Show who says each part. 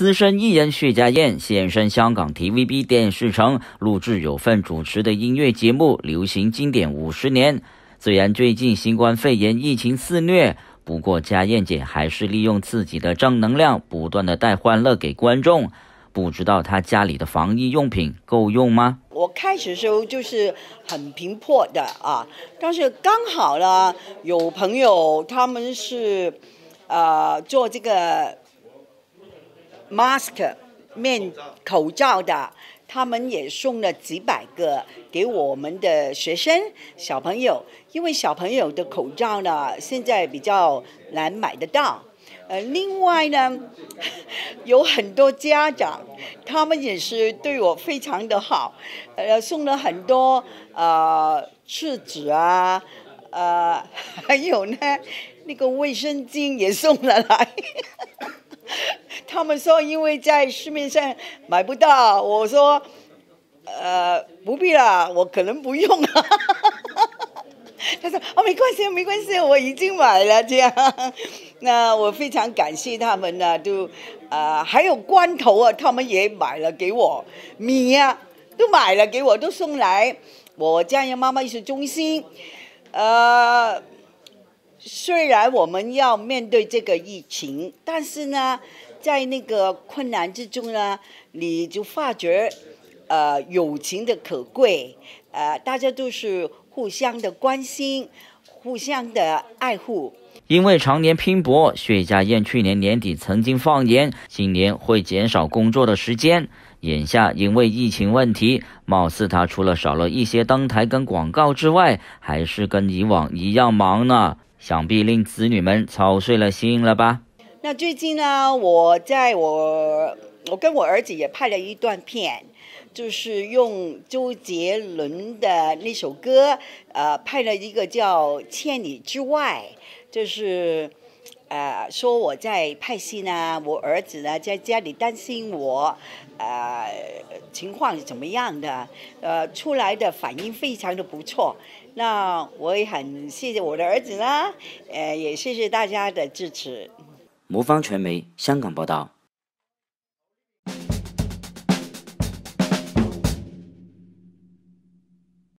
Speaker 1: 资深艺人薛家燕现身香港 TVB 电视城录制有份主持的音乐节目《流行经典五十年》。虽然最近新冠肺炎疫情肆虐，不过家燕姐还是利用自己的正能量，不断的带欢乐给观众。不知道她家里的防疫用品够用吗？
Speaker 2: 我开始时候就是很贫破的啊，但是刚好呢，有朋友他们是，呃，做这个。mask 面口罩的，他们也送了几百个给我们的学生小朋友，因为小朋友的口罩呢，现在比较难买得到。呃，另外呢，有很多家长，他们也是对我非常的好，呃，送了很多呃厕纸啊，呃，还有呢，那个卫生巾也送了来。他们说，因为在市面上买不到。我说，呃，不必啦，我可能不用啊。他说，哦，没关系，没关系，我已经买了。这样，那我非常感谢他们呢，都，啊，还有罐头啊，他们也买了给我，米呀都买了给我，都送来。我家人、妈妈艺术中心，呃，虽然我们要面对这个疫情，但是呢，在那个困难之中呢，你就发觉，呃，友情的可贵，呃，大家都是互相的关心，互相的爱
Speaker 1: 护。因为常年拼搏，薛家燕去年年底曾经放言，今年会减少工作的时间。眼下因为疫情问题，貌似她除了少了一些登台跟广告之外，还是跟以往一样忙呢。想必令子女们操碎了心了吧？
Speaker 2: 那最近呢？我在我。我跟我儿子也拍了一段片，就是用周杰伦的那首歌，呃，拍了一个叫《千里之外》，就是，呃，说我在拍戏呢，我儿子呢在家里担心我，呃，情况是怎么样的？呃，出来的反应非常的不错，那我也很谢谢我的儿子呢，呃，也谢谢大家的支持。
Speaker 1: 魔方传媒香港报道。